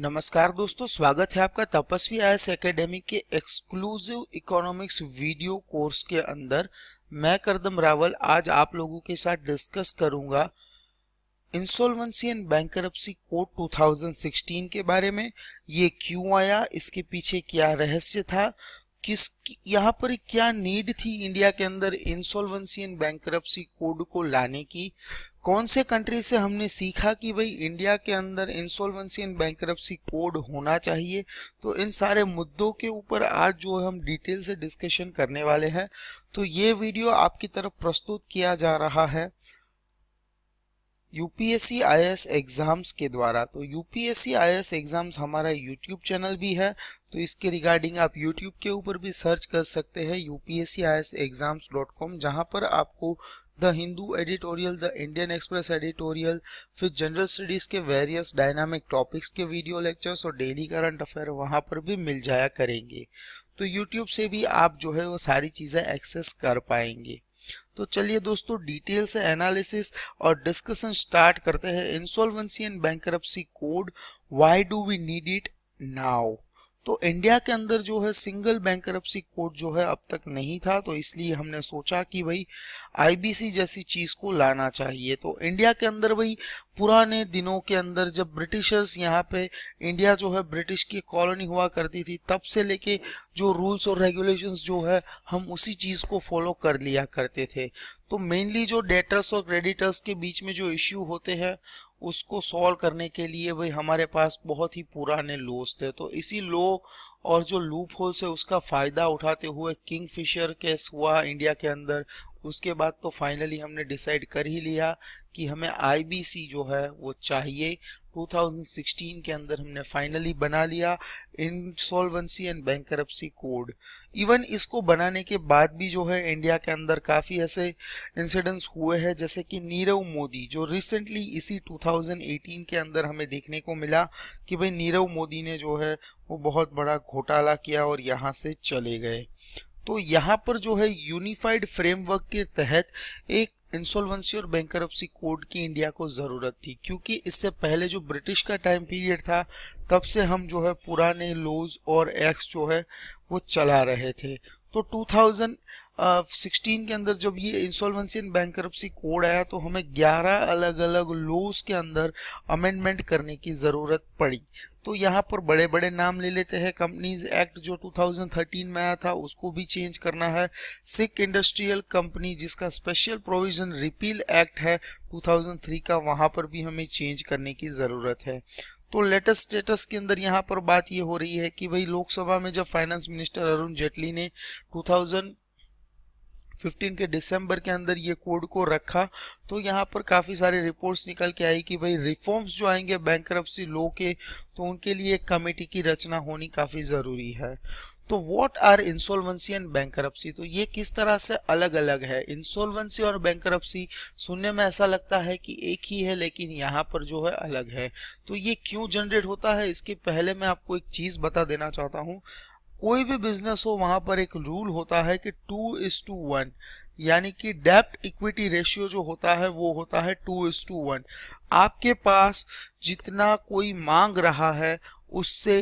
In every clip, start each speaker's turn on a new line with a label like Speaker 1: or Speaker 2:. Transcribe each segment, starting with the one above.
Speaker 1: नमस्कार दोस्तों स्वागत है आपका तपस्वी आई एस एकेडमी के एक्सक्लूसिव इकोनॉमिक्स वीडियो कोर्स के अंदर मैं करदम रावल आज आप लोगों के साथ डिस्कस करूंगा इंसोल्वेंसी एंड बैंकरप्सी कोड 2016 के बारे में ये क्यों आया इसके पीछे क्या रहस्य था किस यहाँ पर क्या नीड थी इंडिया के अंदर इंसोल्वेंसी एंड बैंक कोड को लाने की कौन से कंट्री से हमने सीखा कि भाई इंडिया के अंदर इंसॉल्वेंसी एंड बैंक कोड होना चाहिए तो इन सारे मुद्दों के ऊपर आज जो हम डिटेल से डिस्कशन करने वाले हैं तो ये वीडियो आपकी तरफ प्रस्तुत किया जा रहा है यूपीएससी आई एग्जाम्स के द्वारा तो यूपीएससी आई एग्जाम्स हमारा यूट्यूब चैनल भी है तो इसके रिगार्डिंग आप यूट्यूब के ऊपर भी सर्च कर सकते हैं UPSC I S exams dot com जहाँ पर आपको the Hindu editorial the Indian Express editorial फिर जनरल स्टडीज के वेरियस डायनामिक टॉपिक्स के वीडियो लेक्चर्स और डेली करंट अफेयर वहाँ पर भी मिल जाया करेंगे तो यूट्यूब से भी आप जो है वो सारी चीज़ें एक्सेस कर पाएंगे तो चलिए दोस्तों डिटेल से एनालिसिस और डिस्कशन स्टार्ट करते हैं insolvency and bank code why do we need it now तो इंडिया के अंदर जो है सिंगल बैंक कोड जो है अब तक नहीं था तो इसलिए हमने सोचा कि भाई आईबीसी जैसी चीज को लाना चाहिए तो इंडिया के अंदर भाई पुराने दिनों के अंदर जब ब्रिटिशर्स यहाँ पे इंडिया जो है ब्रिटिश की कॉलोनी हुआ करती थी तब से लेके जो रूल्स और रेगुलेशंस जो है हम उसी चीज़ को फॉलो कर लिया करते थे तो मेनली जो डेटर्स और क्रेडिटर्स के बीच में जो इश्यू होते हैं उसको सॉल्व करने के लिए भाई हमारे पास बहुत ही पुराने लोस थे तो इसी लो और जो लूप होल से उसका फ़ायदा उठाते हुए किंग फिशर केस हुआ इंडिया के अंदर उसके बाद तो फाइनली हमने डिसाइड कर ही लिया कि हमें आईबीसी जो है वो चाहिए 2016 के अंदर हमने फाइनली बना लिया insolvency and bank code even इसको बनाने के बाद भी जो है इंडिया के अंदर काफ़ी ऐसे इंसिडेंट्स हुए हैं जैसे कि नीरव मोदी जो रिसेंटली इसी 2018 के अंदर हमें देखने को मिला कि भाई नीरव मोदी ने जो है वो बहुत बड़ा घोटाला किया और यहाँ से चले गए तो यहाँ पर जो है यूनिफाइड फ्रेमवर्क के तहत एक इंसॉल्वेंसी और बैंकर कोड की इंडिया को ज़रूरत थी क्योंकि इससे पहले जो ब्रिटिश का टाइम पीरियड था तब से हम जो है पुराने लोज और एक्ट जो है वो चला रहे थे तो टू सिक्सटीन के अंदर जब ये इंसॉल्वेंसी एंड बैंक कोड आया तो हमें ग्यारह अलग अलग लोस के अंदर अमेंडमेंट करने की ज़रूरत पड़ी तो यहाँ पर बड़े बड़े नाम ले लेते हैं कंपनीज एक्ट जो 2013 में आया था उसको भी चेंज करना है सिख इंडस्ट्रियल कंपनी जिसका स्पेशल प्रोविजन रिपील एक्ट है 2003 का वहाँ पर भी हमें चेंज करने की ज़रूरत है तो लेटेस्ट स्टेटस के अंदर यहाँ पर बात ये हो रही है कि भाई लोकसभा में जब फाइनेंस मिनिस्टर अरुण जेटली ने टू 15 के दिसंबर के अंदर ये कोड को रखा तो यहाँ पर काफ़ी सारे रिपोर्ट्स निकल के आई कि भाई रिफॉर्म्स जो आएंगे बैंक लो के तो उनके लिए एक कमेटी की रचना होनी काफ़ी ज़रूरी है तो what are insolvency and bank तो ये किस तरह से अलग अलग है इंसोल्वेंसी और बैंक सुनने में ऐसा लगता है कि एक ही है लेकिन यहाँ पर जो है अलग है तो ये क्यों जनरेट होता है इसके पहले मैं आपको एक चीज़ बता देना चाहता हूँ कोई भी बिजनेस हो वहां पर एक रूल होता है कि टू इज टू वन यानी कि डेप्ट इक्विटी रेशियो जो होता है वो होता है टू इज टू वन आपके पास जितना कोई मांग रहा है उससे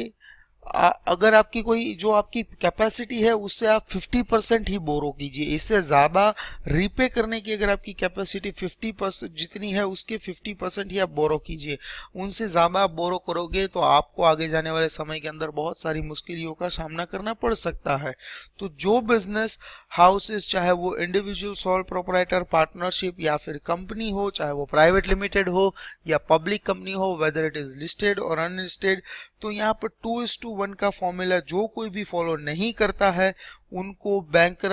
Speaker 1: अगर आपकी कोई जो आपकी कैपेसिटी है उससे आप 50 परसेंट ही बोरो कीजिए इससे ज़्यादा रीपे करने की अगर आपकी कैपेसिटी 50 परसेंट जितनी है उसके 50 परसेंट ही आप बोरो कीजिए उनसे ज़्यादा आप बोरो करोगे तो आपको आगे जाने वाले समय के अंदर बहुत सारी मुश्किलों का सामना करना पड़ सकता है तो जो बिजनेस हाउसेस चाहे वो इंडिविजुअल सॉल प्रोपराइटर पार्टनरशिप या फिर कंपनी हो चाहे वो प्राइवेट लिमिटेड हो या पब्लिक कंपनी हो वेदर इट इज़ लिस्टेड और अनलिस्टेड तो यहाँ पर टू इस टू वन का फॉर्मूला जो कोई भी फॉलो नहीं करता है उनको बैंक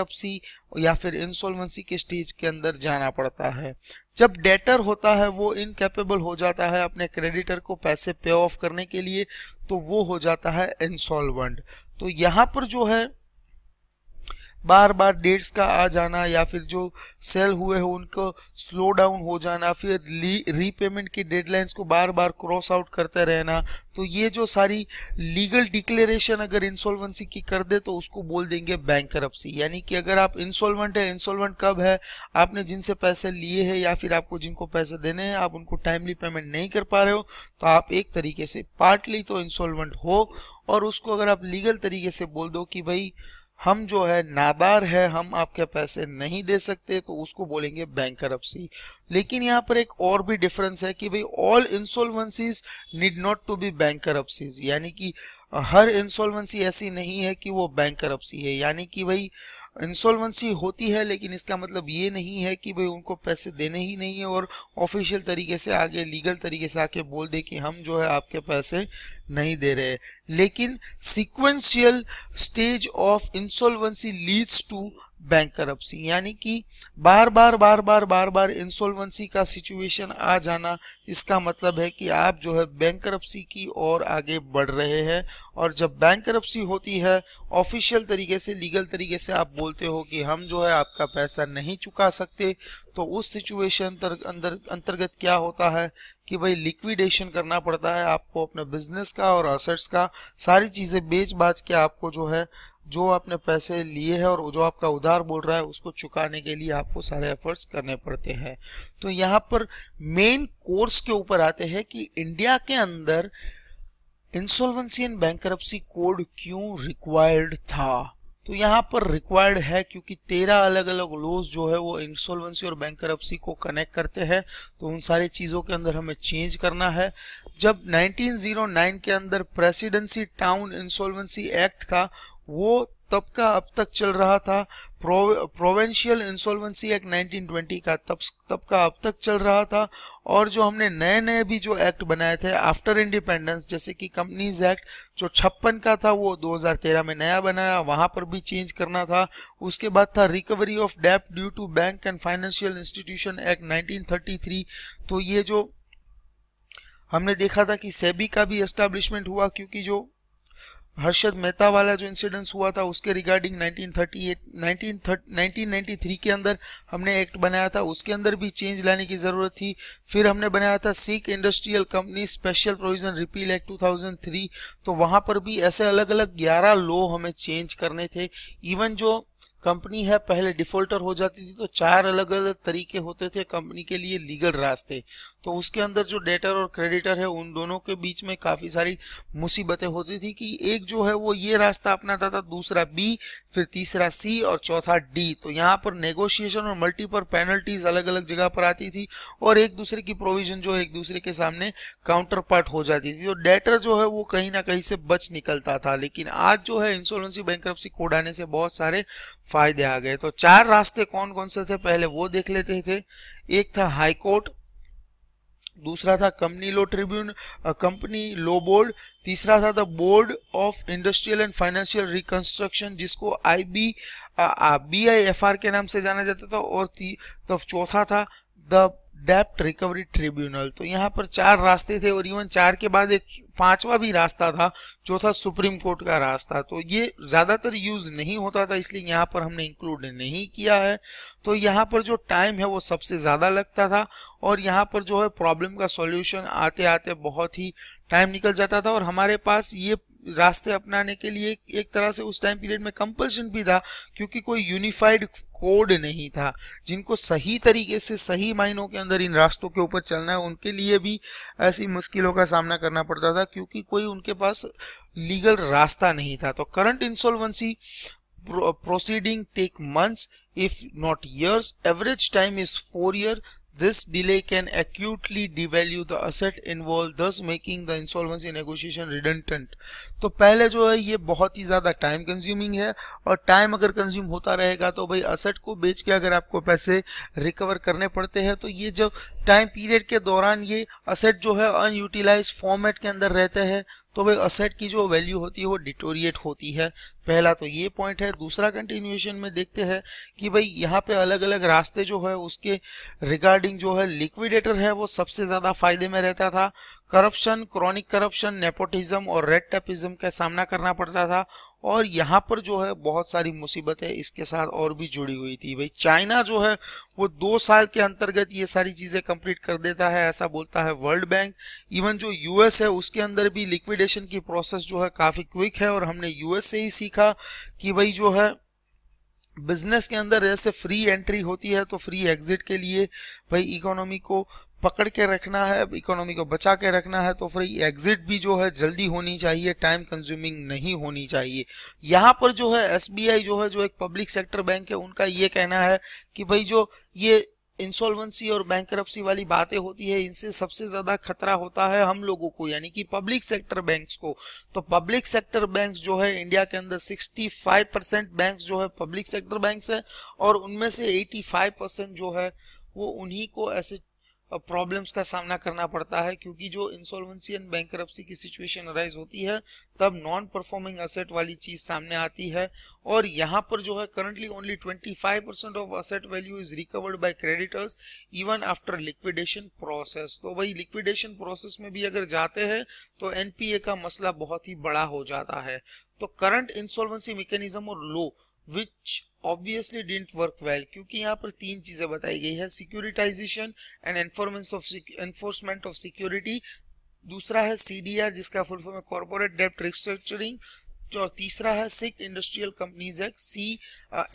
Speaker 1: या फिर इंसॉल्वेंसी के स्टेज के अंदर जाना पड़ता है जब डेटर होता है वो इनकेपेबल हो जाता है अपने क्रेडिटर को पैसे पे ऑफ करने के लिए तो वो हो जाता है इंसॉल्वेंट तो यहाँ पर जो है बार बार डेट्स का आ जाना या फिर जो सेल हुए हो उनको स्लो डाउन हो जाना फिर रीपेमेंट की डेडलाइंस को बार बार क्रॉस आउट करते रहना तो ये जो सारी लीगल डिक्लेरेशन अगर इंसॉल्वेंसी की कर दे तो उसको बोल देंगे बैंक करप्सी यानी कि अगर आप इंसॉल्वेंट है इंसॉल्वेंट कब है आपने जिनसे पैसे लिए हैं या फिर आपको जिनको पैसे देने हैं आप उनको टाइमली पेमेंट नहीं कर पा रहे हो तो आप एक तरीके से पार्टली तो इंसॉल्वेंट हो और उसको अगर आप लीगल तरीके से बोल दो कि भाई हम जो है नादार है हम आपके पैसे नहीं दे सकते तो उसको बोलेंगे बैंक करप्सी लेकिन यहाँ पर एक और भी डिफरेंस है कि भाई all insolvencies need not to be bankruptcies यानी कि हर इंसॉल्वेंसी ऐसी नहीं है कि वो बैंक करप्सी है यानी कि भाई इंसॉल्वेंसी होती है लेकिन इसका मतलब ये नहीं है कि भाई उनको पैसे देने ही नहीं है और ऑफिशियल तरीके से आगे लीगल तरीके से आके बोल दे कि हम जो है आपके पैसे नहीं दे रहे लेकिन sequential stage of insolvency leads to bank यानी कि बार बार बार बार बार बार इंसॉल्वेंसी का सिचुएशन आ जाना इसका मतलब है कि आप जो है बैंक की ओर आगे बढ़ रहे हैं और जब बैंक होती है ऑफिशियल तरीके से लीगल तरीके से आप बोलते हो कि हम जो है आपका पैसा नहीं चुका सकते तो उस सिचुएशन अंदर अंतर्गत क्या होता है कि भाई लिक्विडेशन करना पड़ता है आपको अपने बिजनेस का और असेट्स का सारी चीज़ें बेच बाज के आपको जो है जो आपने पैसे लिए हैं और जो आपका उधार बोल रहा है उसको चुकाने के लिए आपको सारे एफर्ट्स करने पड़ते हैं तो यहाँ पर मेन कोर्स के ऊपर आते हैं कि इंडिया के अंदर इंसॉल्वेंसी एंड बैंक कोड क्यों रिक्वायर्ड था तो यहाँ पर रिक्वायर्ड है क्योंकि तेरह अलग अलग लोज जो है वो इंसॉल्वेंसी और बैंकरप्सी को कनेक्ट करते हैं तो उन सारी चीज़ों के अंदर हमें चेंज करना है जब 1909 के अंदर प्रेसिडेंसी टाउन इंसॉल्वेंसी एक्ट था वो तब का अब तक चल रहा था प्रोवेंशियल इंसॉल्वेंसी एक्ट 1920 का तब तब का अब तक चल रहा था और जो हमने नए नए भी जो एक्ट बनाए थे आफ्टर इंडिपेंडेंस जैसे कि कंपनीज एक्ट जो छप्पन का था वो 2013 में नया बनाया वहां पर भी चेंज करना था उसके बाद था recovery of debt due to bank and financial institution act nineteen तो ये जो हमने देखा था कि सेबी का भी एस्टेब्लिशमेंट हुआ क्योंकि जो हर्षद मेहता वाला जो इंसिडेंस हुआ था उसके रिगार्डिंग 1938 1993 के अंदर हमने एक्ट बनाया था उसके अंदर भी चेंज लाने की ज़रूरत थी फिर हमने बनाया था sick industrial company special provision repeal act 2003 तो वहां पर भी ऐसे अलग अलग 11 लो हमें चेंज करने थे इवन जो कंपनी है पहले डिफॉल्टर हो जाती थी तो चार अलग अलग तरीके होते थे कंपनी के लिए लीगल रास्ते तो उसके अंदर जो डेटर और क्रेडिटर है उन दोनों के बीच में काफ़ी सारी मुसीबतें होती थी कि एक जो है वो ये रास्ता अपनाता था दूसरा बी फिर तीसरा सी और चौथा डी तो यहाँ पर नेगोशिएशन और मल्टीपल पेनल्टीज अलग अलग जगह पर आती थी और एक दूसरे की प्रोविजन जो है एक दूसरे के सामने काउंटर पार्ट हो जाती थी तो डेटर जो है वो कहीं ना कहीं से बच निकलता था लेकिन आज जो है इंसोलेंसी बैंक कोड आने से बहुत सारे फायदे आ गए तो चार रास्ते कौन कौन से थे पहले वो देख लेते थे एक था हाईकोर्ट दूसरा था company law tribunal company law board तीसरा था the board of industrial and financial reconstruction जिसको I B B I F R के नाम से जाना जाता था और तो चौथा था द डेप्ट रिकवरी ट्रिब्यूनल तो यहाँ पर चार रास्ते थे और इवन चार के बाद एक पांचवा भी रास्ता था जो था सुप्रीम कोर्ट का रास्ता तो ये ज़्यादातर यूज़ नहीं होता था इसलिए यहाँ पर हमने इंक्लूड नहीं किया है तो यहाँ पर जो टाइम है वो सबसे ज़्यादा लगता था और यहाँ पर जो है प्रॉब्लम का सॉल्यूशन आते आते बहुत ही टाइम निकल जाता था और हमारे पास ये रास्ते अपनाने के लिए एक तरह से उस टाइम पीरियड में कंपल्शन भी था क्योंकि कोई यूनिफाइड कोड नहीं था जिनको सही तरीके से सही मायनों के अंदर इन रास्तों के ऊपर चलना है उनके लिए भी ऐसी मुश्किलों का सामना करना पड़ता था क्योंकि कोई उनके पास लीगल रास्ता नहीं था तो current insolvency proceeding take months if not years average time is four year This delay can acutely devalue the asset involved thus making the insolvency negotiation redundant. तो पहले जो है ये बहुत ही ज़्यादा टाइम कंज्यूमिंग है और टाइम अगर कंज्यूम होता रहेगा तो भाई असेट को बेच के अगर आपको पैसे रिकवर करने पड़ते हैं तो ये जब टाइम पीरियड के दौरान ये असेट जो है अनयूटिलाइज फॉर्मेट के अंदर रहते हैं तो भाई असेट की जो वैल्यू होती है वो डिटोरिएट होती है पहला तो ये पॉइंट है दूसरा कंटिन्यूएशन में देखते हैं कि भाई यहाँ पे अलग अलग रास्ते जो है उसके रिगार्डिंग जो है लिक्विडेटर है वो सबसे ज़्यादा फायदे में रहता था करप्शन क्रॉनिक करप्शन नेपोटिज्म और रेड टेपिज्म का सामना करना पड़ता था और यहाँ पर जो है बहुत सारी मुसीबतें इसके साथ और भी जुड़ी हुई थी भाई चाइना जो है वो दो साल के अंतर्गत ये सारी चीज़ें कंप्लीट कर देता है ऐसा बोलता है वर्ल्ड बैंक इवन जो यूएस है उसके अंदर भी लिक्विडेशन की प्रोसेस जो है काफ़ी क्विक है और हमने यूएस से ही सीखा कि भाई जो है बिजनेस के अंदर जैसे फ्री एंट्री होती है तो फ्री एग्जिट के लिए भाई इकोनॉमी को पकड़ के रखना है इकोनॉमी को बचा के रखना है तो फिर एग्जिट भी जो है जल्दी होनी चाहिए टाइम कंज्यूमिंग नहीं होनी चाहिए यहाँ पर जो है एसबीआई जो है जो एक पब्लिक सेक्टर बैंक है उनका ये कहना है कि भाई जो ये इंसॉल्वेंसी और बैंक वाली बातें होती है इनसे सबसे ज्यादा खतरा होता है हम लोगों को यानी कि पब्लिक सेक्टर बैंक्स को तो पब्लिक सेक्टर बैंक्स जो है इंडिया के अंदर 65 परसेंट बैंक जो है पब्लिक सेक्टर बैंक्स है और उनमें से 85 परसेंट जो है वो उन्हीं को ऐसे प्रॉब्लम्स का सामना करना पड़ता है क्योंकि जो इंसॉल्वेंसी एंड बैंक की सिचुएशन अराइज होती है तब नॉन परफॉर्मिंग असेट वाली चीज सामने आती है और यहाँ पर जो है currently only 25 percent of asset value is recovered by creditors even after liquidation process तो भाई लिक्विडेशन प्रोसेस में भी अगर जाते हैं तो एनपीए का मसला बहुत ही बड़ा हो जाता है तो करंट इंसॉल्वेंसी मेकेनिज्म और law which obviously didn't work well क्योंकि यहाँ पर तीन चीजें बताई गई है securitization and enforcement of enforcement of security दूसरा है सीडीआर जिसका फुल फॉर्म है कॉर्पोरेट डेप्ट रिस्ट्रक्चरिंग और तीसरा है sick industrial companies act S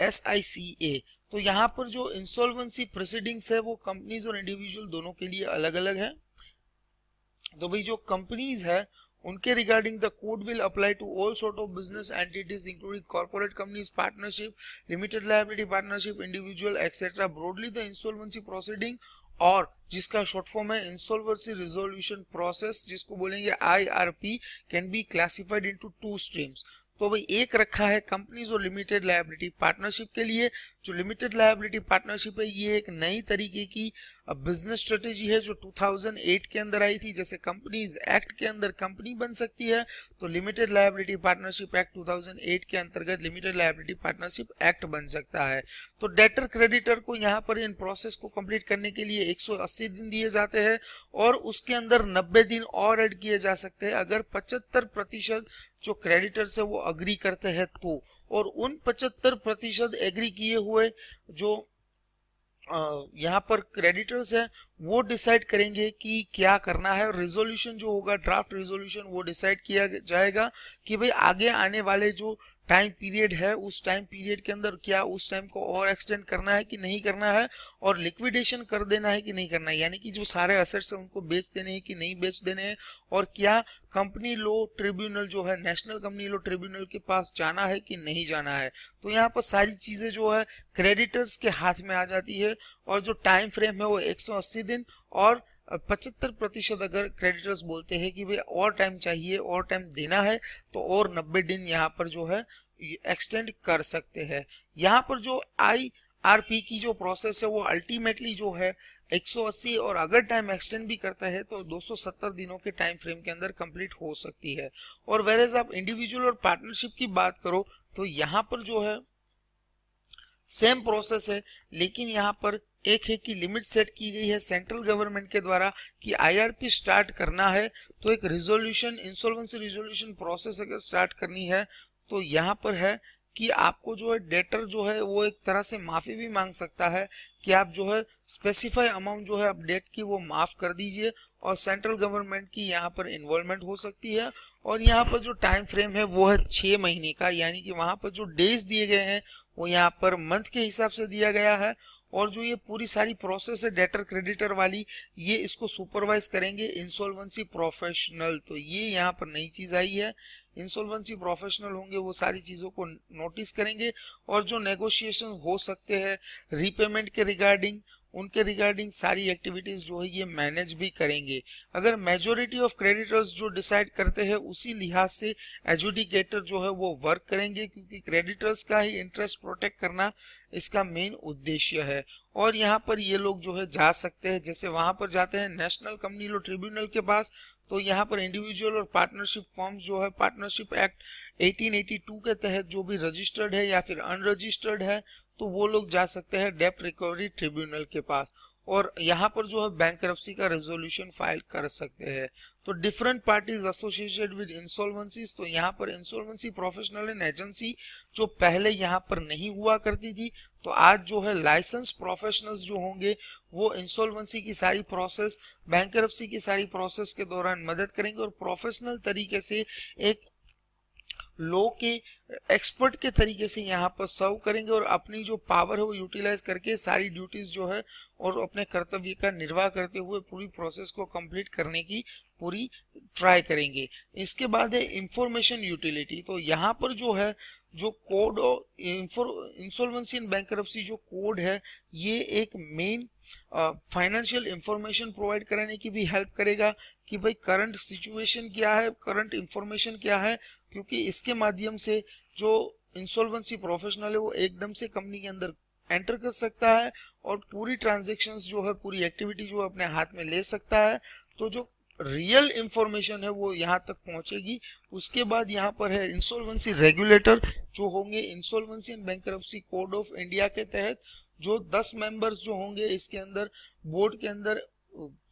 Speaker 1: I C A ए तो यहाँ पर जो इंसॉल्वेंसी प्रोसीडिंग्स है वो कंपनीज और इंडिविजुअल दोनों के लिए अलग अलग है तो भाई जो कंपनीज है उनके regarding the code will apply to all sort of business entities including corporate companies partnership limited liability partnership individual etcetera broadly the insolvency proceeding और जिसका शॉर्ट फॉर्म है इंसोल्वेंसी रिजोल्यूशन प्रोसेस जिसको बोलेंगे IRP can be classified into two streams तो भाई एक रखा है कंपनीज और लिमिटेड लाइबिलिटी पार्टनरशिप के लिए जो लिमिटेड लाइबिलिटी पार्टनरशिप है ये एक नई तरीके की बिजनेस स्ट्रेटेजी है जो 2008 के अंदर आई थी जैसे कंपनीज एक्ट के अंदर कंपनी बन सकती है तो लिमिटेड लाइबिलिटी पार्टनरशिप एक्ट 2008 के अंतर्गत लिमिटेड लाइबिलिटी पार्टनरशिप एक्ट बन सकता है तो डेटर क्रेडिटर को यहाँ पर इन प्रोसेस को कम्प्लीट करने के लिए एक दिन दिए जाते हैं और उसके अंदर नब्बे दिन और एड किए जा सकते हैं अगर पचहत्तर जो क्रेडिटर्स है वो अग्री करते हैं तो और उन 75 प्रतिशत एग्री किए हुए जो यहाँ पर क्रेडिटर्स हैं वो डिसाइड करेंगे कि क्या करना है रिजोल्यूशन जो होगा ड्राफ्ट रिजोल्यूशन वो डिसाइड किया जाएगा कि भाई आगे आने वाले जो टाइम पीरियड है उस टाइम पीरियड के अंदर क्या उस टाइम को और एक्सटेंड करना है कि नहीं करना है और लिक्विडेशन कर देना है कि नहीं करना है यानी कि जो सारे असेट्स हैं उनको बेच देने हैं कि नहीं बेच देने हैं और क्या कंपनी लो ट्रिब्यूनल जो है नेशनल कंपनी लो ट्रिब्यूनल के पास जाना है कि नहीं जाना है तो यहाँ पर सारी चीजें जो है क्रेडिटर्स के हाथ में आ जाती है और जो टाइम फ्रेम है वो एक दिन और पचहत्तर प्रतिशत अगर क्रेडिटर्स बोलते हैं कि भाई और टाइम चाहिए और टाइम देना है तो और नब्बे दिन यहाँ पर जो है एक्सटेंड कर सकते हैं यहाँ पर जो आई आर पी की जो प्रोसेस है वो अल्टीमेटली जो है 180 और अगर टाइम एक्सटेंड भी करता है तो 270 दिनों के टाइम फ्रेम के अंदर कंप्लीट हो सकती है और वेर एज आप इंडिविजुअल और पार्टनरशिप की बात करो तो यहाँ पर जो है सेम प्रोसेस है लेकिन यहाँ पर एक है कि लिमिट सेट की गई है सेंट्रल गवर्नमेंट के द्वारा कि आईआरपी स्टार्ट करना है तो एक रिजोल्यूशन इंसॉल्वेंसी रिजोल्यूशन प्रोसेस अगर स्टार्ट करनी है तो यहाँ पर है कि आपको जो है डेटर जो है वो एक तरह से माफी भी मांग सकता है कि आप जो है स्पेसिफाई अमाउंट जो है अपडेट की वो माफ कर दीजिए और सेंट्रल गवर्नमेंट की यहाँ पर इन्वॉल्वमेंट हो सकती है और यहाँ पर जो टाइम फ्रेम है वो है छः महीने का यानी कि वहाँ पर जो डेज दिए गए हैं वो यहाँ पर मंथ के हिसाब से दिया गया है और जो ये पूरी सारी प्रोसेस है डेटर क्रेडिटर वाली ये इसको सुपरवाइज करेंगे इंसॉल्वेंसी प्रोफेशनल तो ये यहाँ पर नई चीज आई है इंसॉल्वेंसी प्रोफेशनल होंगे वो सारी चीज़ों को नोटिस करेंगे और जो नेगोशिएशन हो सकते हैं रीपेमेंट के रिगार्डिंग उनके रिगार्डिंग सारी एक्टिविटीज जो है ये मैनेज भी करेंगे अगर मेजोरिटी ऑफ क्रेडिटर्स जो डिसाइड करते हैं उसी लिहाज से एजुडिकेटर जो है वो वर्क करेंगे क्योंकि क्रेडिटर्स का ही इंटरेस्ट प्रोटेक्ट करना इसका मेन उद्देश्य है और यहाँ पर ये लोग जो है जा सकते हैं जैसे वहां पर जाते हैं नेशनल कंपनी लो ट्रिब्यूनल के पास तो यहाँ पर इंडिविजुअल और पार्टनरशिप फॉर्म्स जो है पार्टनरशिप एक्ट 1882 के तहत जो भी रजिस्टर्ड है या फिर अनरजिस्टर्ड है तो वो लोग जा सकते हैं डेप्ट रिकवरी ट्रिब्यूनल के पास और यहाँ पर जो है बैंक का रेजोल्यूशन फाइल कर सकते हैं तो different parties associated with insolvencies तो यहाँ पर इंसॉल्वेंसी प्रोफेशनल एंड एजेंसी जो पहले यहाँ पर नहीं हुआ करती थी तो आज जो है लाइसेंस प्रोफेशनल्स जो होंगे वो इंसॉल्वेंसी की सारी प्रोसेस बैंकरप्सी की सारी प्रोसेस के दौरान मदद करेंगे और प्रोफेशनल तरीके से एक लो के एक्सपर्ट के तरीके से यहाँ पर सर्व करेंगे और अपनी जो पावर है वो यूटिलाइज करके सारी ड्यूटीज जो है और अपने कर्तव्य का निर्वाह करते हुए पूरी प्रोसेस को कंप्लीट करने की पूरी ट्राई करेंगे इसके बाद है इंफॉर्मेशन यूटिलिटी तो यहाँ पर जो है जो कोड इंसॉल्वेंसी एंड बैंक जो कोड है ये एक मेन फाइनेंशियल इंफॉर्मेशन प्रोवाइड कराने की भी हेल्प करेगा कि भाई करंट सिचुएशन क्या है करंट इंफॉर्मेशन क्या है क्योंकि इसके माध्यम से जो इंसॉल्वेंसी प्रोफेशनल है वो एकदम से कंपनी के अंदर एंटर कर सकता है और पूरी ट्रांजेक्शन जो है पूरी एक्टिविटी जो है अपने हाथ में ले सकता है तो जो रियल इंफॉर्मेशन है वो यहाँ तक पहुंचेगी उसके बाद यहाँ पर है इंसोल्वेंसी रेगुलेटर जो होंगे insolvency and bank code of India के तहत जो 10 मेंबर्स जो होंगे इसके अंदर बोर्ड के अंदर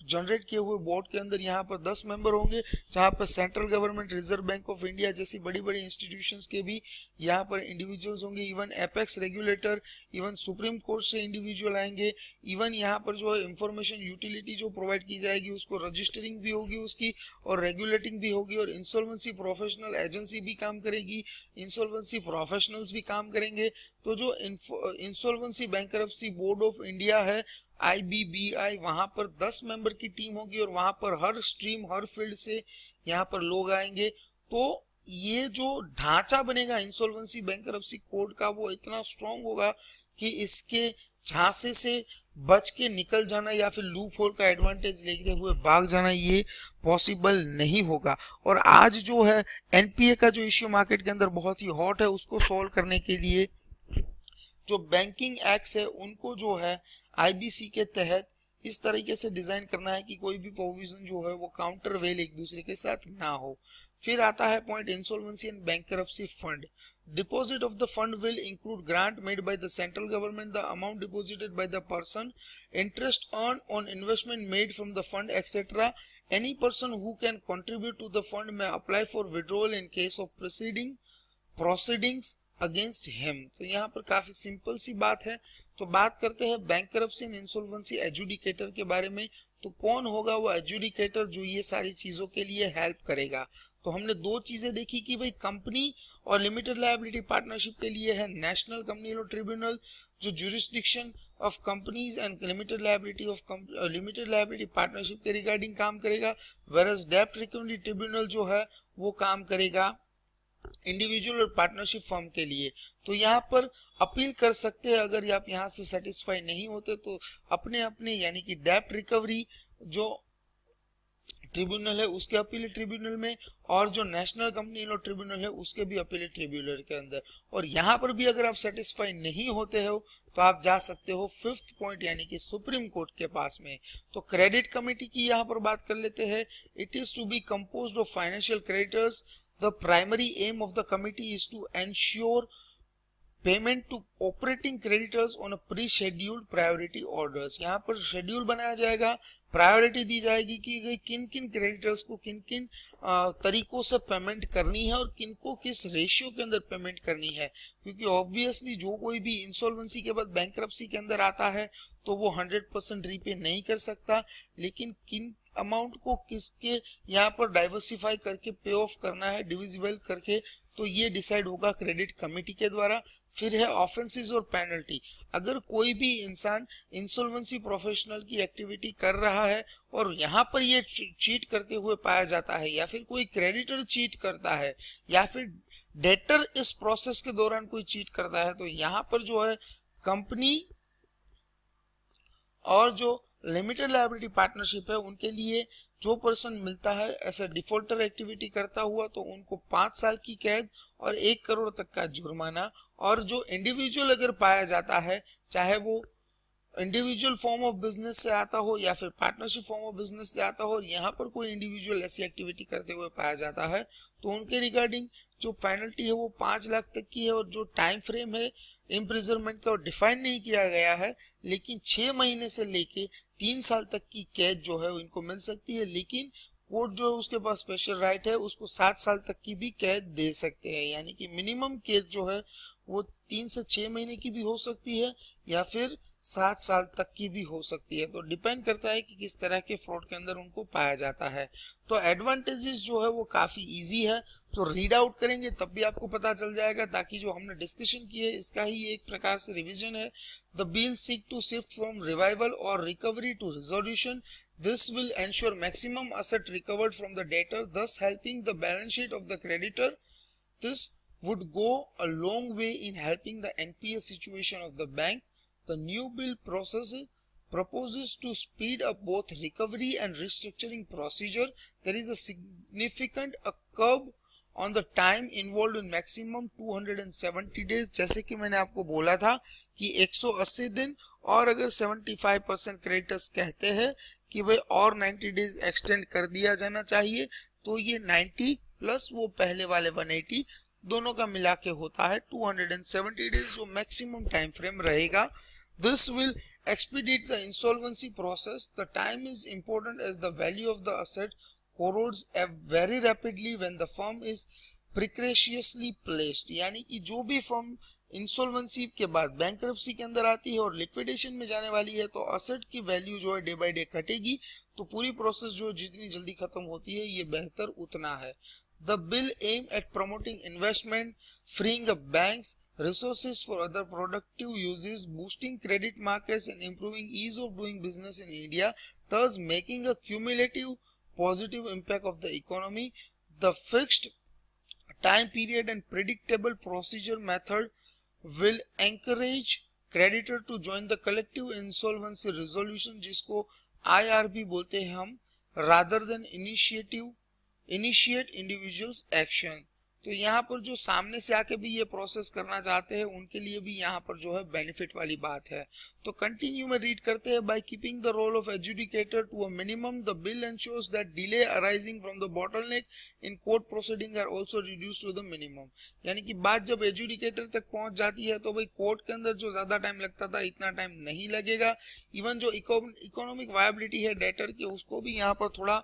Speaker 1: जनरेट किए हुए बोर्ड के अंदर यहाँ पर 10 मेंबर होंगे जहाँ पर central government reserve bank of India जैसी बड़ी बड़ी इंस्टीट्यूशंस के भी यहाँ पर इंडिविजुअल्स होंगे even apex regulator even supreme court से इंडिविजुअल आएंगे इवन यहाँ पर जो है इंफॉर्मेशन यूटिलिटी जो प्रोवाइड की जाएगी उसको रजिस्टरिंग भी होगी उसकी और रेगुलेटिंग भी होगी और इंसॉल्वेंसी प्रोफेशनल एजेंसी भी काम करेगी इंसॉल्वेंसी प्रोफेशनल्स भी काम करेंगे तो जो insolvency bank board of India है आई बी बी आई वहाँ पर दस मेंबर नंबर की टीम होगी और वहां पर हर स्ट्रीम हर फील्ड से यहाँ पर लोग आएंगे तो ये जो ढांचा बनेगा इंसॉल्वेंसी बैंक कोड का वो इतना स्ट्रॉन्ग होगा कि इसके झांसे से बच के निकल जाना या फिर लूप होल का एडवांटेज लेते हुए भाग जाना ये पॉसिबल नहीं होगा और आज जो है एनपीए का जो इश्यू मार्केट के अंदर बहुत ही हॉट है उसको सॉल्व करने के लिए जो बैंकिंग एक्ट है उनको जो है आईबीसी के तहत इस तरीके से डिजाइन करना है कि कोई भी प्रोविजन जो है वो काउंटर वेल एक दूसरे के साथ ना हो फिर आता है point insolvency and bank fund deposit of the fund will include grant made by the central government the amount deposited by the person interest earn on investment made from the fund etcetera any person who can contribute to the fund में apply for withdrawal in case of proceeding proceedings against him तो यहाँ पर काफी simple सी बात है तो बात करते हैं बैंक करप्सी इंसोल्वेंसी एजुडिकेटर के बारे में तो कौन होगा वो एजुडिकेटर जो ये सारी चीजों के लिए हेल्प करेगा तो हमने दो चीजें देखी कि भाई कंपनी और लिमिटेड लाइबिलिटी पार्टनरशिप के लिए है नेशनल कंपनी लो ट्रिब्यूनल जो jurisdiction of companies and limited liability of limited liability partnership के रिगार्डिंग काम करेगा वेरस डेप्ट रिक्वेंडी ट्रिब्यूनल जो है वो काम करेगा इंडिविजुअल और पार्टनरशिप फॉर्म के लिए तो यहाँ पर अपील कर सकते हैं अगर आप यहाँ से सेटिस्फाई नहीं होते तो अपने अपने यानी कि डेप्ट रिकवरी जो ट्रिब्यूनल है उसके अपील ट्रिब्यूनल में और जो नेशनल कंपनी लो ट्रिब्यूनल है उसके भी अपील ट्रिब्यूनल के अंदर और यहाँ पर भी अगर आप सेटिस्फाई नहीं होते हो तो आप जा सकते हो फिफ्थ पॉइंट यानी कि सुप्रीम कोर्ट के पास में तो क्रेडिट कमेटी की यहाँ पर बात कर लेते हैं it is to be compose of financial creditors The primary aim of the committee is to ensure payment to operating creditors on a pre scheduled priority orders यहाँ पर शेड्यूल बनाया जाएगा प्रायोरिटी दी जाएगी कि किन किन क्रेडिटर्स को किन किन तरीकों से पेमेंट करनी है और किन को किस रेशियो के अंदर पेमेंट करनी है क्योंकि ऑब्वियसली जो कोई भी इंसॉल्वेंसी के बाद बैंक के अंदर आता है तो वो 100 परसेंट रीपे नहीं कर सकता लेकिन किन अमाउंट को किसके यहाँ पर डाइवर्सिफाई करके पे ऑफ करना है डिविजिबल करके तो ये डिसाइड होगा क्रेडिट कमिटी के द्वारा फिर है ऑफेंसेस और पेनल्टी अगर कोई भी इंसान इंसोल्वेंसी प्रोफेशनल की एक्टिविटी कर रहा है और यहाँ पर ये चीट करते हुए पाया जाता है या फिर कोई क्रेडिटर चीट करता है या फिर डेटर इस प्रोसेस के दौरान कोई चीट करता है तो यहाँ पर जो है कंपनी और जो लिमिटेड लाइबिलिटी पार्टनरशिप है उनके लिए जो पर्सन मिलता है ऐसे डिफॉल्टर एक्टिविटी करता हुआ तो उनको पांच साल की कैद और एक करोड़ तक का जुर्माना और जो इंडिविजुअल अगर पाया जाता है चाहे वो इंडिविजुअल फॉर्म ऑफ बिजनेस से आता हो या फिर पार्टनरशिप फॉर्म ऑफ बिजनेस से आता हो और यहाँ पर कोई इंडिविजुअल ऐसी एक्टिविटी करते हुए पाया जाता है तो उनके रिगार्डिंग जो पेनल्टी है वो पांच लाख तक की है और जो टाइम फ्रेम है इम्प्रिजनमेंट का डिफाइन नहीं किया गया है लेकिन छह महीने से लेके तीन साल तक की कैद जो है इनको मिल सकती है लेकिन कोर्ट जो है उसके पास स्पेशल राइट है उसको सात साल तक की भी कैद दे सकते हैं यानी कि मिनिमम कैद जो है वो तीन से छह महीने की भी हो सकती है या फिर सात साल तक की भी हो सकती है तो डिपेंड करता है कि किस तरह के फ्रॉड के अंदर उनको पाया जाता है तो एडवांटेजेस जो है वो काफ़ी इजी है तो रीड आउट करेंगे तब भी आपको पता चल जाएगा ताकि जो हमने डिस्कशन की है इसका ही एक प्रकार से रिविजन है the bill seek to shift from revival और recovery to resolution This will ensure maximum asset recovered from the debtor, thus helping the balance sheet of the creditor. This would go a long way in helping the NPS situation of the bank the new bill process proposes to speed up both recovery and restructuring procedure. There is a significant a curb on the time involve in maximum 270 days जैसे कि मैंने आपको बोला था कि 180 दिन और अगर 75 परसेंट क्रेडिटर्स कहते हैं कि भाई और 90 डेज एक्सटेंड कर दिया जाना चाहिए तो ये 90 प्लस वो पहले वाले 180 दोनों का मिला के होता है 270 डेज जो मैक्सिमम टाइम फ्रेम रहेगा This will expedite the insolvency process. The time is important as the value of the asset corrodes very rapidly when the firm is precariously placed यानी कि जो भी फर्म इंसॉल्वेंसी के बाद bank के अंदर आती है और लिक्विडेशन में जाने वाली है तो असेट की वैल्यू जो है डे बाय डे घटेगी तो पूरी प्रोसेस जो जितनी जल्दी खत्म होती है ये बेहतर उतना है the bill aim at promoting investment freeing up banks resources for other productive uses, boosting credit markets and improving ease of doing business in India, thus making a cumulative positive impact of the economy. The fixed time period and predictable procedure method will encourage creditor to join the collective insolvency resolution जिसको IRB बोलते हैं rather than initiative initiate individuals action तो यहाँ पर जो सामने से आके भी ये प्रोसेस करना चाहते हैं उनके लिए भी यहाँ पर जो है बेनिफिट वाली बात है तो कंटिन्यू में रीड करते हैं by keeping the role of adjudicator to a minimum the bill ensures that delay arising from the bottleneck in court proceeding are also reduce to the minimum यानी कि बात जब एजुडिकेटर तक पहुंच जाती है तो भाई कोर्ट के अंदर जो ज्यादा टाइम लगता था इतना टाइम नहीं लगेगा इवन जो इकोनॉमिक वायबिलिटी है डेटर की उसको भी यहाँ पर थोड़ा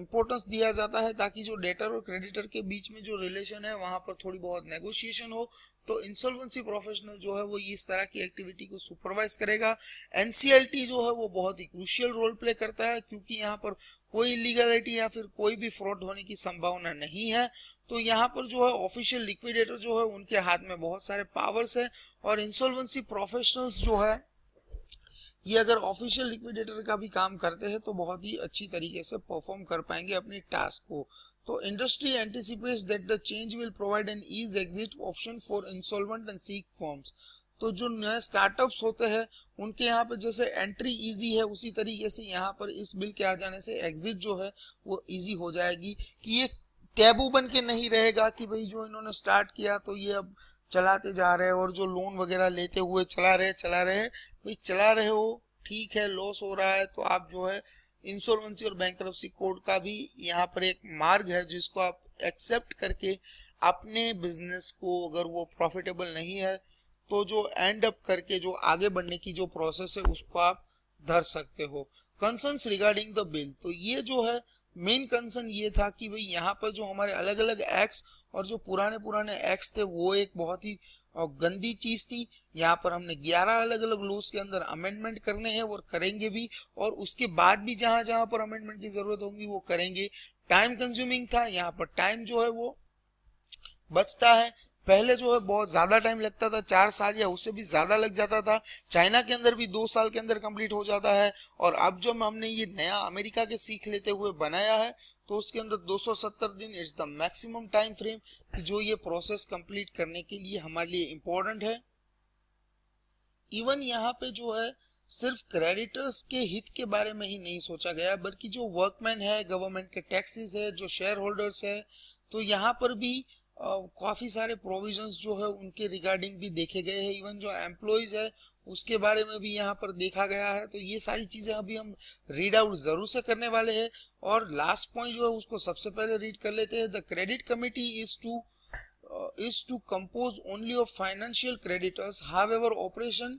Speaker 1: इम्पोर्टेंस दिया जाता है ताकि जो डेटर और क्रेडिटर के बीच में जो रिलेशन है वहां पर थोड़ी बहुत नेगोशिएशन हो तो इंसॉल्वेंसी प्रोफेशनल जो है वो इस तरह की एक्टिविटी को सुपरवाइज करेगा एनसीएलटी जो है वो बहुत ही क्रूशियल रोल प्ले करता है क्योंकि यहाँ पर कोई इलीगलिटी या फिर कोई भी फ्रॉड होने की संभावना नहीं है तो यहाँ पर जो है ऑफिशियल लिक्विडेटर जो है उनके हाथ में बहुत सारे पावर्स है और इंसॉल्वेंसी प्रोफेशनल्स जो है ये अगर ऑफिशियल लिक्विडेटर का भी काम करते हैं तो बहुत ही अच्छी तरीके से परफॉर्म कर पाएंगे अपने टास्क को तो industry anticipates that the change will provide an ease exit option for insolvent and sick firms तो जो नए स्टार्टअप्स होते हैं उनके यहाँ पर जैसे एंट्री इजी है उसी तरीके से यहाँ पर इस बिल के आ जाने से एग्जिट जो है वो इजी हो जाएगी कि ये टैबू बन के नहीं रहेगा कि भाई जो इन्होंने स्टार्ट किया तो ये अब चलाते जा रहे हैं और जो लोन वगैरह लेते हुए चला रहे चला रहे भाई चला रहे हो ठीक है लॉस हो रहा है तो आप जो है इंसोलवेंसी और बैंक कोड का भी यहाँ पर एक मार्ग है जिसको आप एक्सेप्ट करके अपने बिजनेस को अगर वो प्रॉफिटेबल नहीं है तो जो एंड अप करके जो आगे बढ़ने की जो प्रोसेस है उसको आप धर सकते हो कंसर्न्स रिगार्डिंग द बिल तो ये जो है मेन कंसर्न ये था कि भाई यहाँ पर जो हमारे अलग अलग एक्स और जो पुराने पुराने एक्स थे वो एक बहुत ही और गंदी चीज थी यहाँ पर हमने 11 अलग अलग लॉस के अंदर अमेंडमेंट करने हैं और करेंगे भी और उसके बाद भी जहां जहां पर अमेंडमेंट की जरूरत होगी वो करेंगे टाइम कंज्यूमिंग था यहाँ पर टाइम जो है वो बचता है पहले जो है बहुत ज्यादा टाइम लगता था चार साल या उससे भी ज्यादा लग जाता था चाइना के अंदर भी दो साल के अंदर कंप्लीट हो जाता है और अब जो हमने ये नया अमेरिका के सीख लेते हुए बनाया है तो उसके अंदर 270 दिन it's the maximum time frame जो ये प्रोसेस कंप्लीट करने के लिए हमारे लिए इम्पोर्टेंट है इवन यहाँ पे जो है सिर्फ क्रेडिटर्स के हित के बारे में ही नहीं सोचा गया बल्कि जो वर्कमैन है गवर्नमेंट के टैक्सेस है जो शेयर होल्डर्स है तो यहाँ पर भी काफ़ी सारे प्रोविजंस जो है उनके रिगार्डिंग भी देखे गए हैं इवन जो एम्प्लॉयज़ है उसके बारे में भी यहाँ पर देखा गया है तो ये सारी चीज़ें अभी हम रीड आउट ज़रूर से करने वाले हैं और लास्ट पॉइंट जो है उसको सबसे पहले रीड कर लेते हैं the credit committee is to is to compose only of financial creditors however operation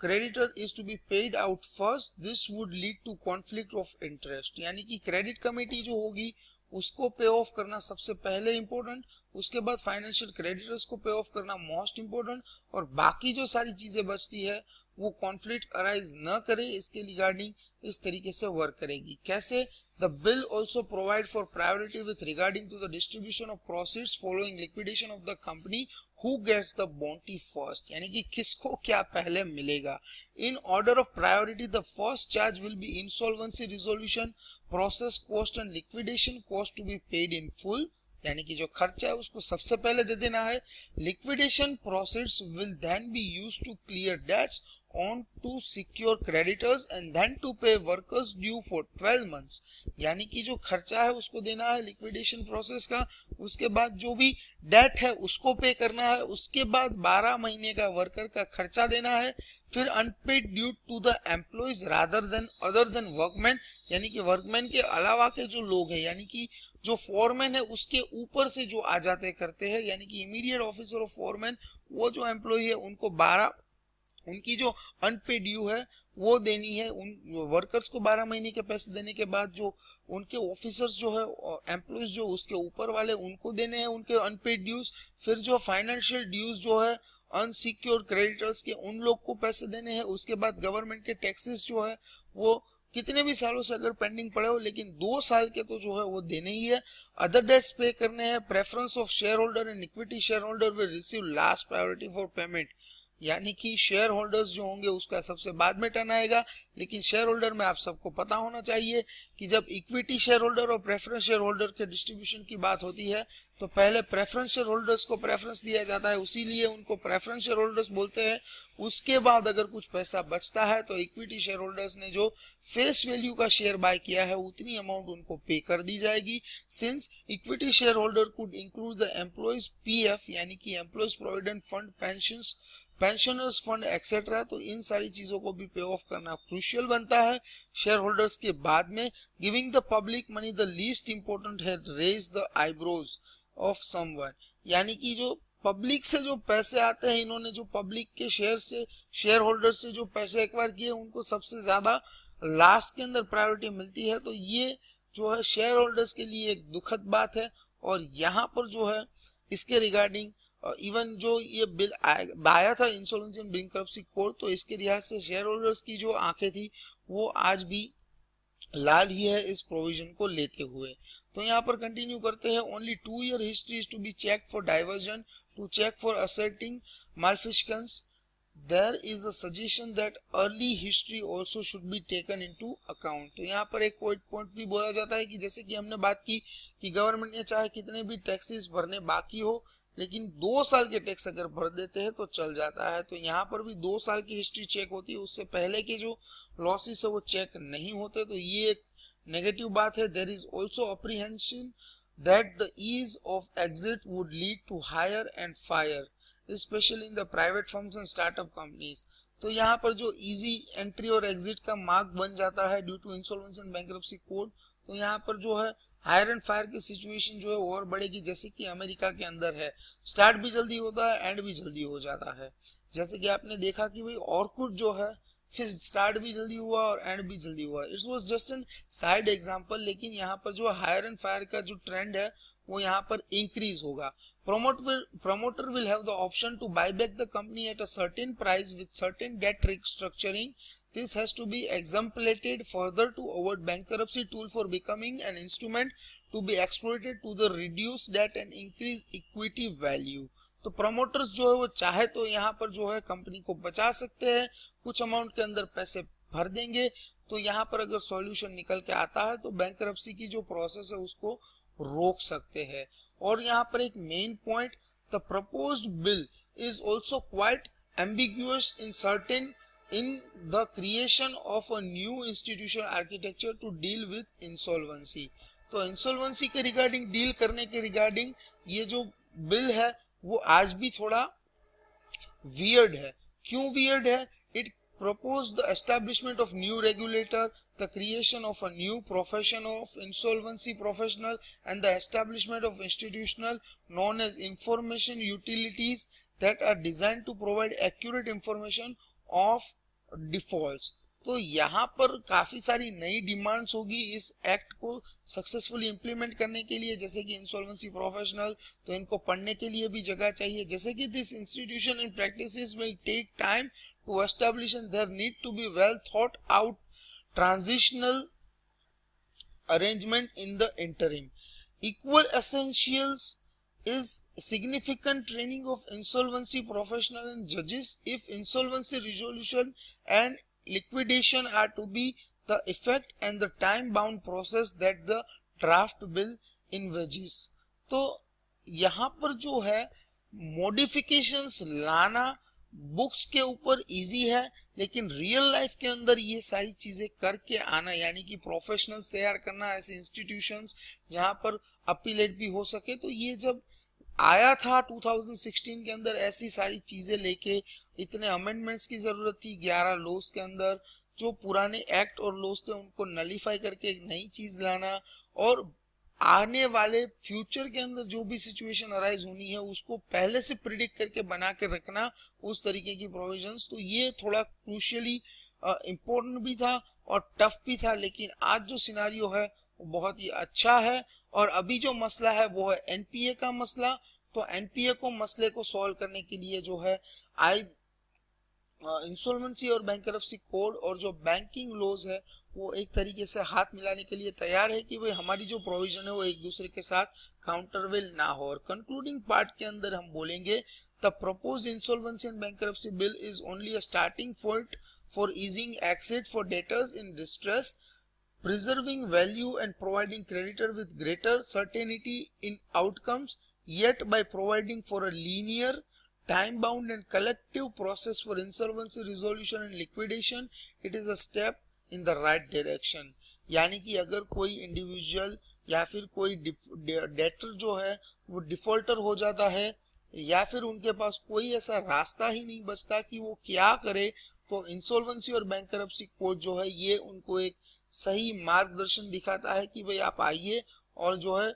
Speaker 1: creditor is to be paid out first this would lead to conflict of interest यानी कि क्रेडिट कमेटी जो होगी उसको पे of करना सबसे पहले important उसके बाद फाइनेंशियल क्रेडिटर्स को पे ऑफ करना मोस्ट इम्पोर्टेंट और बाकी जो सारी चीजें बचती है वो कॉन्फ्लिक्ट अराइज न करे इसके रिगार्डिंग इस तरीके से वर्क करेगी कैसे the bill also provide for priority with regarding to the distribution of proceeds following liquidation of the company who gets the bounty first यानी कि किसको क्या पहले मिलेगा in order of priority the first charge will be insolvency resolution process cost and liquidation cost to be paid in full यानी कि जो खर्चा है उसको सबसे पहले दे देना है liquidation process will then be use to clear debts on to secure creditors and then to pay workers due for 12 months यानी कि जो खर्चा है उसको देना है लिक्विडेशन प्रोसेस का उसके बाद जो भी डेट है उसको पे करना है उसके बाद 12 महीने का वर्कर का खर्चा देना है फिर unpaid due to the employees rather than other than workman यानी कि वर्कमैन के अलावा के जो लोग हैं यानी कि जो फॉरमैन है उसके ऊपर से जो आ जाते करते हैं यानी कि इमीडिएट ऑफिसर ऑफ फॉरमैन वो जो एम्प्लॉय है उनको बारह उनकी जो अनपेड ड्यू है वो देनी है उन वर्कर्स को 12 महीने के पैसे देने के बाद जो उनके ऑफिसर्स जो है एम्प्लॉयज जो उसके ऊपर वाले उनको देने हैं उनके अनपेड ड्यूज फिर जो फाइनेंशियल ड्यूज जो है अनसिक्योर क्रेडिटर्स के उन लोग को पैसे देने हैं उसके बाद गवर्नमेंट के टैक्सेस जो है वो कितने भी सालों से अगर पेंडिंग पड़े हो लेकिन दो साल के तो जो है वो देने ही है अदर डेट्स पे करने हैं preference of shareholder and equity shareholder will receive last priority for payment यानी कि शेयर होल्डर्स जो होंगे उसका सबसे बाद में टर्न आएगा लेकिन शेयर होल्डर में आप सबको पता होना चाहिए कि जब इक्विटी शेयर होल्डर और प्रेफरेंस शेयर होल्डर के डिस्ट्रीब्यूशन की बात होती है तो पहले प्रेफरेंस शेयर होल्डर्स को प्रेफरेंस दिया जाता है उसी उनको प्रेफरेंस शेयर होल्डर्स बोलते हैं उसके बाद अगर कुछ पैसा बचता है तो इक्विटी शेयर होल्डर्स ने जो फेस वैल्यू का शेयर बाय किया है उतनी अमाउंट उनको पे कर दी जाएगी since equity shareholder could include the employees P यानी कि employees provident fund pension pensioners fund etcetera तो इन सारी चीजों को भी पे ऑफ करना क्रूशियल बनता है शेयर होल्डर्स के बाद में giving the public money the least important है raise the eyebrows of someone यानी कि जो पब्लिक से जो पैसे आते हैं इन्होंने जो पब्लिक के शेयर से शेयर होल्डर से जो पैसे एक्वायर किए उनको सबसे ज्यादा लास्ट के अंदर प्रायोरिटी मिलती है तो ये जो है शेयर होल्डर्स के लिए एक दुखद बात है और यहाँ पर जो है इसके रिगार्डिंग इवन जो ये बिल आया था इंसोलेंस एंड बिंक्रप्सी कोड तो इसके लिहाज से शेयर होल्डर्स की जो आंखें थी वो आज भी लाल ही है इस प्रोविजन को लेते हुए तो यहाँ पर कंटिन्यू करते हैं only two year history is to be check for diversion to check for asserting malfeasance there is a suggestion that early history also should be taken into account तो यहाँ पर एक पॉइंट भी बोला जाता है कि जैसे कि हमने बात की कि गवर्नमेंट ने चाहे कितने भी टैक्सेस भरने बाकी हो लेकिन दो साल के टैक्स अगर भर देते हैं तो चल जाता है तो यहाँ पर भी दो साल की हिस्ट्री चेक होती है उससे पहले के जो लॉसेस है वो चेक नहीं होते तो ये एक नेगेटिव बात है there is also apprehension that the ease of exit would lead to hire and fire special in the private firms and startup companies तो यहाँ पर जो इजी एंट्री और एग्जिट का मार्क बन जाता है due to insolvency and bank code तो यहाँ पर जो है हायर एंड फायर की सिचुएशन जो है और बढ़ेगी जैसे कि अमेरिका के अंदर है स्टार्ट भी जल्दी होता है एंड भी जल्दी हो जाता है जैसे कि आपने देखा कि भाई ऑर्कुड जो है स्टार्ट भी जल्दी हुआ और एंड भी जल्दी हुआ it's was just an side example लेकिन यहाँ पर जो हायर एंड फायर का जो ट्रेंड है वो यहाँ पर इंक्रीज होगा promoter promoter will have the option to buy back the company at a certain price with certain debt restructuring This has to be exemplated further to avoid bankruptcy tool for becoming an instrument to be exploited to the reduce debt and increase equity value. तो promoters जो है वो चाहे तो यहाँ पर जो है कंपनी को बचा सकते हैं कुछ अमाउंट के अंदर पैसे भर देंगे तो यहाँ पर अगर सॉल्यूशन निकल के आता है तो बैंक की जो प्रोसेस है उसको रोक सकते हैं और यहाँ पर एक main point the proposed bill is also quite ambiguous in certain in the creation of a new institutional architecture to deal with insolvency. So insolvency, regarding deal, deal करने के रिगार्डिंग ये जो बिल है वो आज भी थोड़ा वियर्ड है क्यों वियर्ड है it propose the establishment of new regulator the creation of a new profession of insolvency professional and the establishment of institutional known as information utilities that are designed to provide accurate information of default तो यहाँ पर काफी सारी नई demands होगी इस act को successfully implement करने के लिए जैसे कि इंसॉल्वेंसी प्रोफेशनल तो इनको पढ़ने के लिए भी जगह चाहिए जैसे कि this institution and practice will take time to establish and there need to be well thought out transitional arrangement in the interim. Equal essentials is significant training of insolvency professional and judges if insolvency resolution and liquidation are to be the effect and the time bound process that the draft bill envisages to yahan par jo hai modifications lana books ke upar easy hai लेकिन real life के अंदर ये सारी चीजें करके आना यानी कि प्रोफेशनल्स तैयार करना ऐसे इंस्टीट्यूशंस जहां पर अपीलेट भी हो सके तो ये जब आया था 2016 के अंदर ऐसी सारी चीजें लेके इतने अमेंडमेंट्स की जरूरत थी 11 लॉस के अंदर जो पुराने एक्ट और लॉस थे उनको नलीफाई करके एक नई चीज लाना और आने वाले फ्यूचर के अंदर जो भी सिचुएशन अराइज होनी है उसको पहले से प्रिडिक्ट करके बना के रखना उस तरीके की प्रोविजंस तो ये थोड़ा क्रूशली इम्पोर्टेंट भी था और टफ भी था लेकिन आज जो सिनारियो है वो बहुत ही अच्छा है और अभी जो मसला है वो है एनपीए का मसला तो एनपीए को मसले को सॉल्व करने के लिए जो है आई इंसॉल्वेंसी और बैंक कोड और जो बैंकिंग लॉज है वो एक तरीके से हाथ मिलाने के लिए तैयार है कि भाई हमारी जो प्रोविजन है वो एक दूसरे के साथ काउंटरवेल ना हो और कंक्लूडिंग पार्ट के अंदर हम बोलेंगे the propose insolvency and bank bill is only a starting point for easing exit for debtors in preserving value and providing creditor with greater certainty in outcomes yet by providing for a linear time bound and collective process for insolvency resolution and liquidation it is a step in the right direction yani ki agar koi individual ya fir koi debtor jo hai wo defaulter ho jata hai ya fir unke paas koi aisa rasta hi nahi bachta ki wo kya kare तो insolvency और bank code जो है ये उनको एक सही मार्गदर्शन दिखाता है कि भाई आप आइए और जो है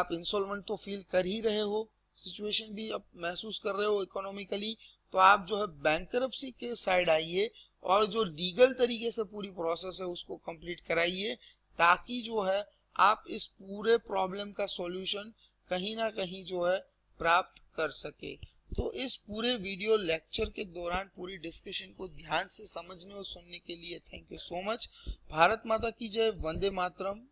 Speaker 1: आप इंस्टॉलमेंट तो फील कर ही रहे हो सिचुएशन भी आप महसूस कर रहे हो इकोनॉमिकली तो आप जो है बैंकरप्सी के साइड आइए और जो लीगल तरीके से पूरी प्रोसेस है उसको कंप्लीट कराइए ताकि जो है आप इस पूरे प्रॉब्लम का सॉल्यूशन कहीं ना कहीं जो है प्राप्त कर सके तो इस पूरे वीडियो लेक्चर के दौरान पूरी डिस्कशन को ध्यान से समझने और सुनने के लिए thank you so much Bharat Mata की जय वंदे मातरम